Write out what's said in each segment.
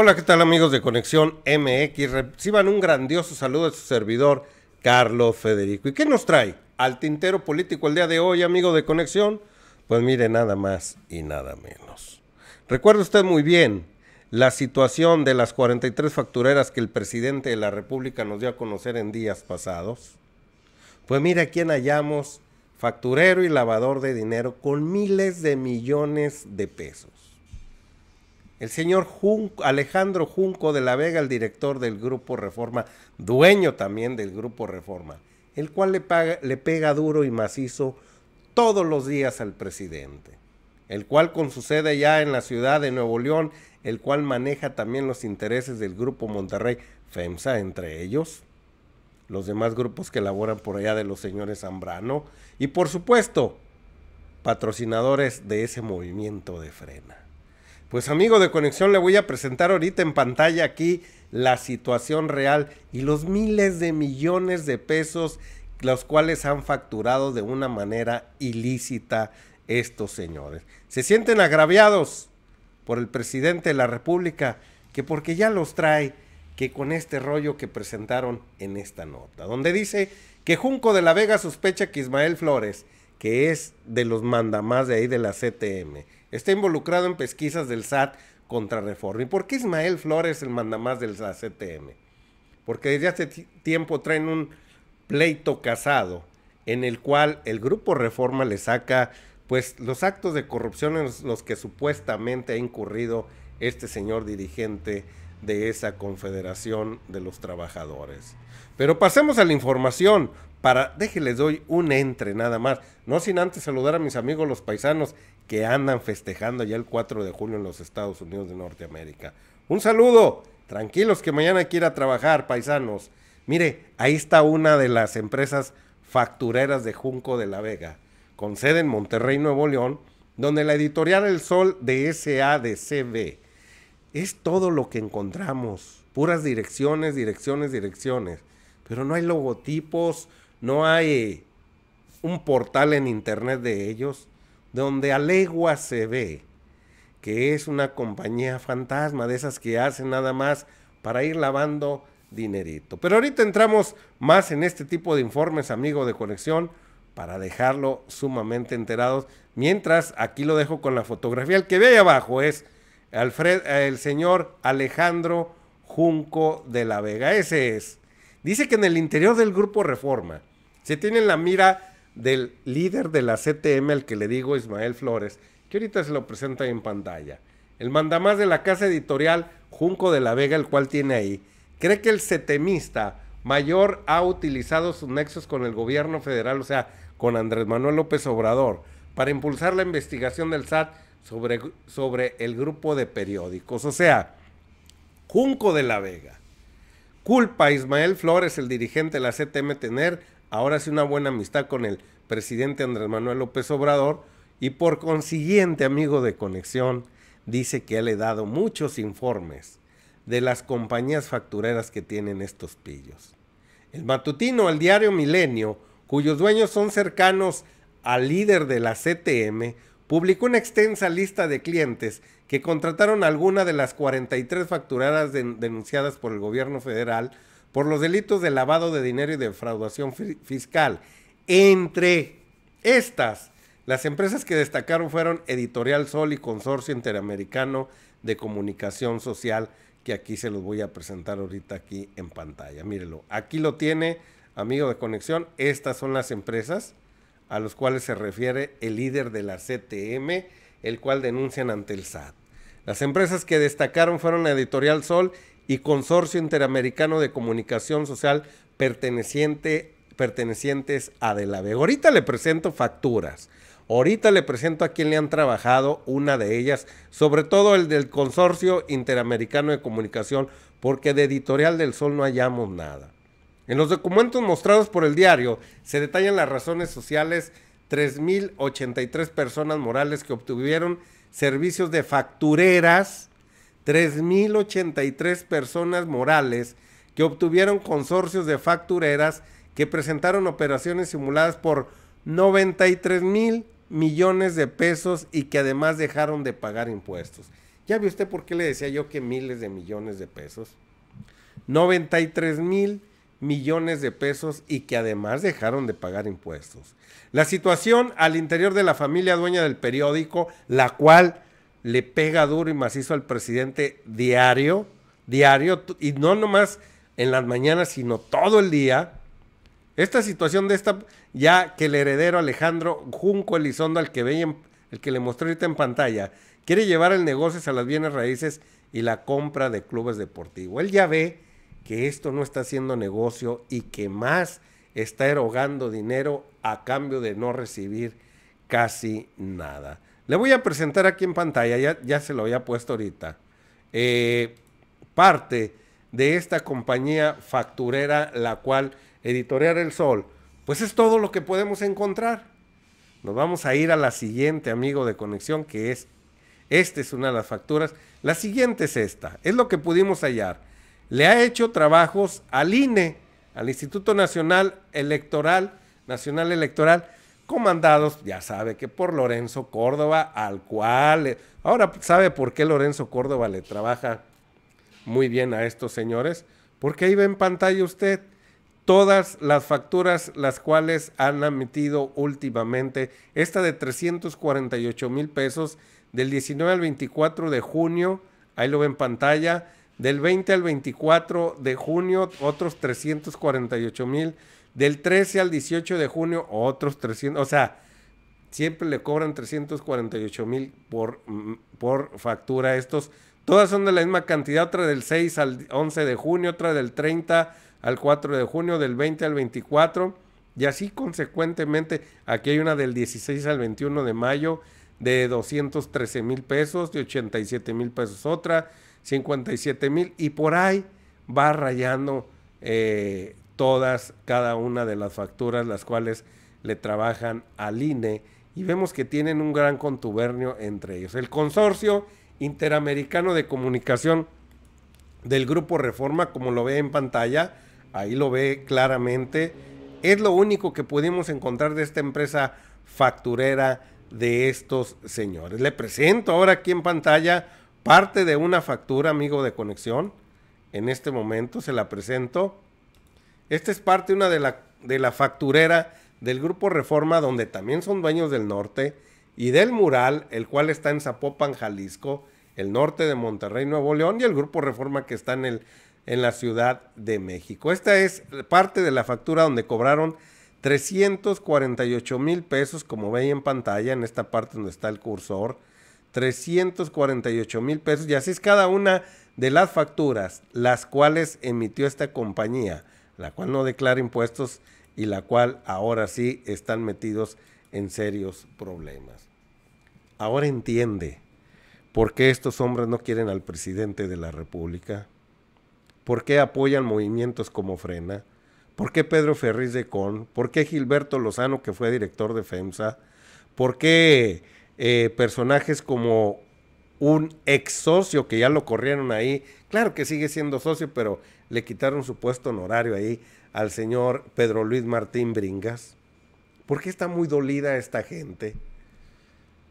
Hola, ¿qué tal amigos de Conexión MX? Reciban un grandioso saludo de su servidor, Carlos Federico. ¿Y qué nos trae al tintero político el día de hoy, amigo de Conexión? Pues mire, nada más y nada menos. ¿Recuerda usted muy bien la situación de las 43 factureras que el presidente de la República nos dio a conocer en días pasados. Pues mire, a quién hallamos facturero y lavador de dinero con miles de millones de pesos. El señor Alejandro Junco de la Vega, el director del Grupo Reforma, dueño también del Grupo Reforma, el cual le, le pega duro y macizo todos los días al presidente, el cual con su sede ya en la ciudad de Nuevo León, el cual maneja también los intereses del Grupo Monterrey, FEMSA entre ellos, los demás grupos que laboran por allá de los señores Zambrano y por supuesto patrocinadores de ese movimiento de frena. Pues amigo de Conexión, le voy a presentar ahorita en pantalla aquí la situación real y los miles de millones de pesos los cuales han facturado de una manera ilícita estos señores. Se sienten agraviados por el presidente de la República, que porque ya los trae, que con este rollo que presentaron en esta nota, donde dice que Junco de la Vega sospecha que Ismael Flores, que es de los mandamás de ahí de la CTM, Está involucrado en pesquisas del SAT contra Reforma. ¿Y por qué Ismael Flores, el mandamás del CTM? Porque desde hace tiempo traen un pleito casado en el cual el grupo Reforma le saca pues los actos de corrupción en los que supuestamente ha incurrido este señor dirigente de esa confederación de los trabajadores. Pero pasemos a la información para, déjenles doy un entre nada más, no sin antes saludar a mis amigos los paisanos que andan festejando ya el 4 de julio en los Estados Unidos de Norteamérica. Un saludo, tranquilos que mañana quiera trabajar, paisanos. Mire, ahí está una de las empresas factureras de Junco de la Vega, con sede en Monterrey, Nuevo León, donde la editorial El Sol de SADCB es todo lo que encontramos, puras direcciones, direcciones, direcciones, pero no hay logotipos, no hay eh, un portal en internet de ellos donde Alegua se ve que es una compañía fantasma, de esas que hacen nada más para ir lavando dinerito. Pero ahorita entramos más en este tipo de informes, amigo de conexión, para dejarlo sumamente enterados. Mientras, aquí lo dejo con la fotografía. El que ve ahí abajo es Alfred, eh, el señor Alejandro Junco de la Vega. Ese es. Dice que en el interior del grupo Reforma se tiene la mira del líder de la CTM, al que le digo Ismael Flores, que ahorita se lo presenta en pantalla. El mandamás de la casa editorial Junco de la Vega, el cual tiene ahí, cree que el setemista mayor ha utilizado sus nexos con el gobierno federal, o sea, con Andrés Manuel López Obrador, para impulsar la investigación del SAT sobre, sobre el grupo de periódicos. O sea, Junco de la Vega. Culpa a Ismael Flores, el dirigente de la CTM, tener ahora hace una buena amistad con el presidente Andrés Manuel López Obrador y por consiguiente, amigo de conexión, dice que le ha dado muchos informes de las compañías factureras que tienen estos pillos. El matutino, el diario Milenio, cuyos dueños son cercanos al líder de la CTM, publicó una extensa lista de clientes que contrataron alguna de las 43 facturadas denunciadas por el gobierno federal por los delitos de lavado de dinero y defraudación fiscal. Entre estas, las empresas que destacaron fueron Editorial Sol y Consorcio Interamericano de Comunicación Social, que aquí se los voy a presentar ahorita aquí en pantalla. Mírelo, aquí lo tiene, amigo de conexión. Estas son las empresas a los cuales se refiere el líder de la CTM, el cual denuncian ante el SAT. Las empresas que destacaron fueron Editorial Sol y Consorcio Interamericano de Comunicación Social perteneciente, pertenecientes a Delave. Ahorita le presento facturas. Ahorita le presento a quien le han trabajado una de ellas, sobre todo el del Consorcio Interamericano de Comunicación, porque de Editorial del Sol no hallamos nada. En los documentos mostrados por el diario se detallan las razones sociales 3.083 personas morales que obtuvieron servicios de factureras 3.083 personas morales que obtuvieron consorcios de factureras que presentaron operaciones simuladas por 93 mil millones de pesos y que además dejaron de pagar impuestos. ¿Ya vio usted por qué le decía yo que miles de millones de pesos? 93 mil millones de pesos y que además dejaron de pagar impuestos. La situación al interior de la familia dueña del periódico, la cual le pega duro y macizo al presidente diario, diario, y no nomás en las mañanas, sino todo el día. Esta situación de esta, ya que el heredero Alejandro Junco Elizondo, al que, veía el que le mostré ahorita en pantalla, quiere llevar el negocio a las bienes raíces y la compra de clubes deportivos. Él ya ve que esto no está haciendo negocio y que más está erogando dinero a cambio de no recibir casi nada. Le voy a presentar aquí en pantalla, ya, se lo había puesto ahorita, eh, parte de esta compañía facturera, la cual Editorial El Sol, pues es todo lo que podemos encontrar. Nos vamos a ir a la siguiente, amigo de conexión, que es, esta es una de las facturas. La siguiente es esta, es lo que pudimos hallar. Le ha hecho trabajos al INE, al Instituto Nacional Electoral, Nacional Electoral, comandados, ya sabe que por Lorenzo Córdoba, al cual, eh, ahora sabe por qué Lorenzo Córdoba le trabaja muy bien a estos señores, porque ahí ve en pantalla usted todas las facturas las cuales han emitido últimamente, esta de 348 mil pesos del 19 al 24 de junio, ahí lo ve en pantalla, del 20 al 24 de junio otros 348 mil del 13 al 18 de junio, otros 300, o sea, siempre le cobran 348 mil por, mm, por factura estos. Todas son de la misma cantidad, otra del 6 al 11 de junio, otra del 30 al 4 de junio, del 20 al 24 y así consecuentemente. Aquí hay una del 16 al 21 de mayo de 213 mil pesos, de 87 mil pesos otra, 57 mil y por ahí va rayando eh, todas, cada una de las facturas, las cuales le trabajan al INE y vemos que tienen un gran contubernio entre ellos. El consorcio interamericano de comunicación del grupo Reforma, como lo ve en pantalla, ahí lo ve claramente, es lo único que pudimos encontrar de esta empresa facturera de estos señores. Le presento ahora aquí en pantalla parte de una factura, amigo de conexión. En este momento se la presento. Esta es parte una de la, de la facturera del Grupo Reforma, donde también son dueños del norte, y del mural, el cual está en Zapopan, Jalisco, el norte de Monterrey, Nuevo León, y el Grupo Reforma que está en, el, en la Ciudad de México. Esta es parte de la factura donde cobraron 348 mil pesos, como veis en pantalla, en esta parte donde está el cursor. 348 mil pesos, y así es cada una de las facturas, las cuales emitió esta compañía la cual no declara impuestos y la cual ahora sí están metidos en serios problemas. Ahora entiende por qué estos hombres no quieren al presidente de la República, por qué apoyan movimientos como Frena, por qué Pedro Ferriz de Con, por qué Gilberto Lozano, que fue director de FEMSA, por qué eh, personajes como un ex socio que ya lo corrieron ahí, claro que sigue siendo socio, pero le quitaron su puesto honorario ahí al señor Pedro Luis Martín Bringas. ¿Por qué está muy dolida esta gente?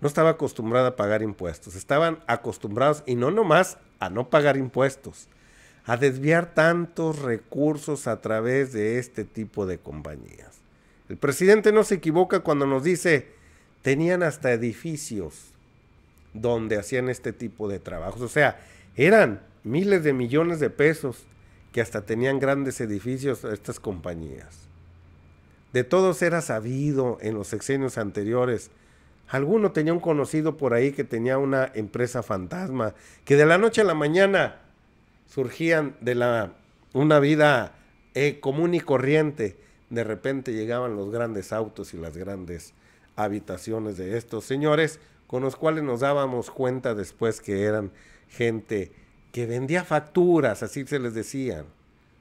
No estaba acostumbrada a pagar impuestos. Estaban acostumbrados, y no nomás a no pagar impuestos, a desviar tantos recursos a través de este tipo de compañías. El presidente no se equivoca cuando nos dice, tenían hasta edificios donde hacían este tipo de trabajos. O sea, eran miles de millones de pesos que hasta tenían grandes edificios estas compañías. De todos era sabido en los sexenios anteriores. Alguno tenía un conocido por ahí que tenía una empresa fantasma, que de la noche a la mañana surgían de la, una vida eh, común y corriente. De repente llegaban los grandes autos y las grandes habitaciones de estos señores, con los cuales nos dábamos cuenta después que eran gente que vendía facturas, así se les decían.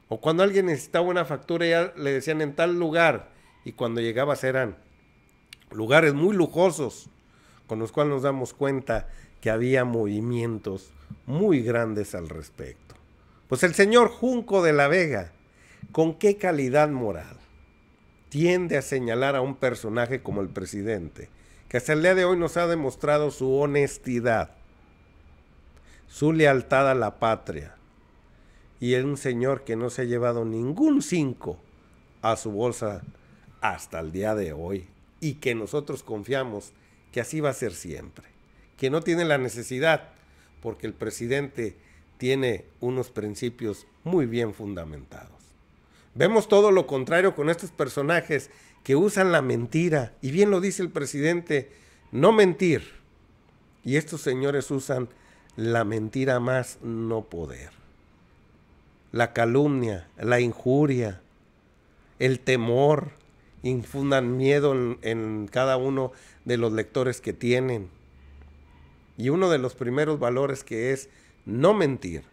O cuando alguien necesitaba una factura, ya le decían en tal lugar. Y cuando llegabas eran lugares muy lujosos, con los cuales nos damos cuenta que había movimientos muy grandes al respecto. Pues el señor Junco de la Vega, ¿con qué calidad moral tiende a señalar a un personaje como el presidente, que hasta el día de hoy nos ha demostrado su honestidad? su lealtad a la patria. Y es un señor que no se ha llevado ningún cinco a su bolsa hasta el día de hoy y que nosotros confiamos que así va a ser siempre, que no tiene la necesidad porque el presidente tiene unos principios muy bien fundamentados. Vemos todo lo contrario con estos personajes que usan la mentira, y bien lo dice el presidente, no mentir. Y estos señores usan la mentira más no poder, la calumnia, la injuria, el temor, infundan miedo en, cada uno de los lectores que tienen. Y uno de los primeros valores que es no mentir,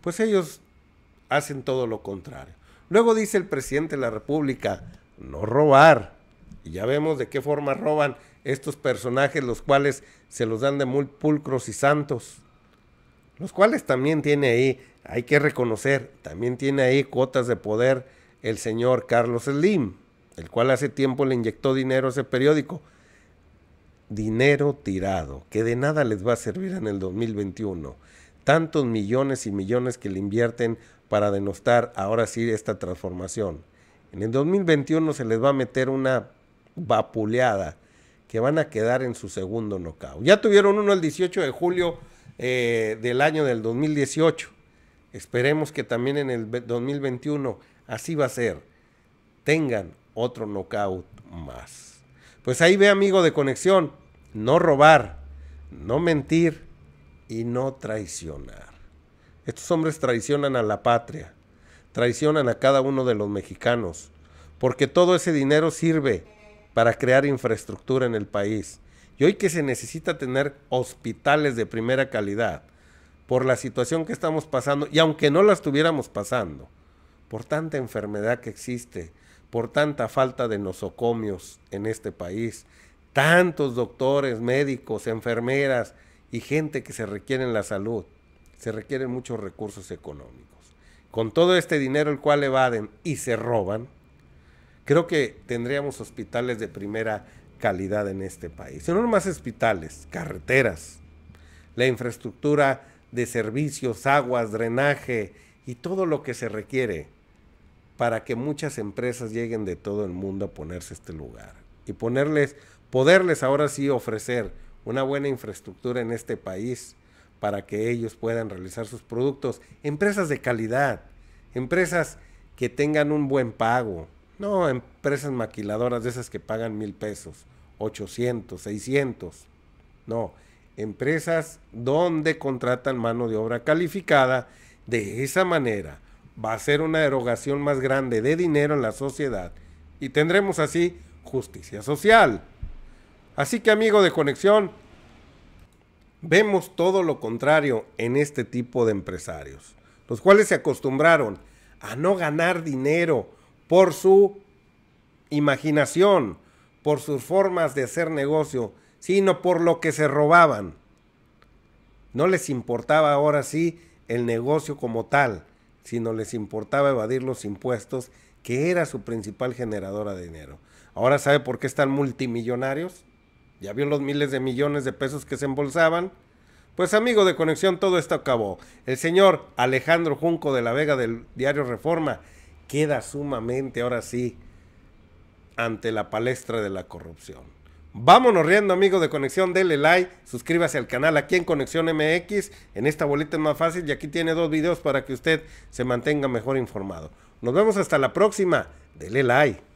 pues ellos hacen todo lo contrario. Luego dice el presidente de la República, no robar. Y ya vemos de qué forma roban estos personajes, los cuales se los dan de muy pulcros y santos los cuales también tiene ahí, hay que reconocer, también tiene ahí cuotas de poder el señor Carlos Slim, el cual hace tiempo le inyectó dinero a ese periódico. Dinero tirado, que de nada les va a servir en el 2021. Tantos millones y millones que le invierten para denostar ahora sí esta transformación. En el 2021 se les va a meter una vapuleada que van a quedar en su segundo nocao Ya tuvieron uno el 18 de julio eh, del año del 2018. Esperemos que también en el 2021 así va a ser. Tengan otro knockout más. Pues ahí ve amigo de conexión, no robar, no mentir y no traicionar. Estos hombres traicionan a la patria, traicionan a cada uno de los mexicanos, porque todo ese dinero sirve para crear infraestructura en el país, y hoy que se necesita tener hospitales de primera calidad por la situación que estamos pasando, y aunque no la estuviéramos pasando, por tanta enfermedad que existe, por tanta falta de nosocomios en este país, tantos doctores, médicos, enfermeras y gente que se requiere en la salud, se requieren muchos recursos económicos. Con todo este dinero el cual evaden y se roban, creo que tendríamos hospitales de primera calidad en este país. Son más hospitales, carreteras, la infraestructura de servicios, aguas, drenaje y todo lo que se requiere para que muchas empresas lleguen de todo el mundo a ponerse este lugar y ponerles, poderles ahora sí ofrecer una buena infraestructura en este país para que ellos puedan realizar sus productos. Empresas de calidad, empresas que tengan un buen pago, no, empresas maquiladoras de esas que pagan mil pesos, 800, 600. No, empresas donde contratan mano de obra calificada. De esa manera va a ser una erogación más grande de dinero en la sociedad y tendremos así justicia social. Así que amigo de conexión, vemos todo lo contrario en este tipo de empresarios, los cuales se acostumbraron a no ganar dinero por su imaginación, por sus formas de hacer negocio, sino por lo que se robaban. No les importaba ahora sí el negocio como tal, sino les importaba evadir los impuestos, que era su principal generadora de dinero. Ahora sabe por qué están multimillonarios. Ya vio los miles de millones de pesos que se embolsaban. Pues amigo de conexión, todo esto acabó. El señor Alejandro Junco de la Vega del diario Reforma queda sumamente ahora sí ante la palestra de la corrupción. Vámonos riendo amigos de Conexión, dele like, suscríbase al canal aquí en Conexión MX, en esta bolita es más fácil y aquí tiene dos videos para que usted se mantenga mejor informado. Nos vemos hasta la próxima, dele like.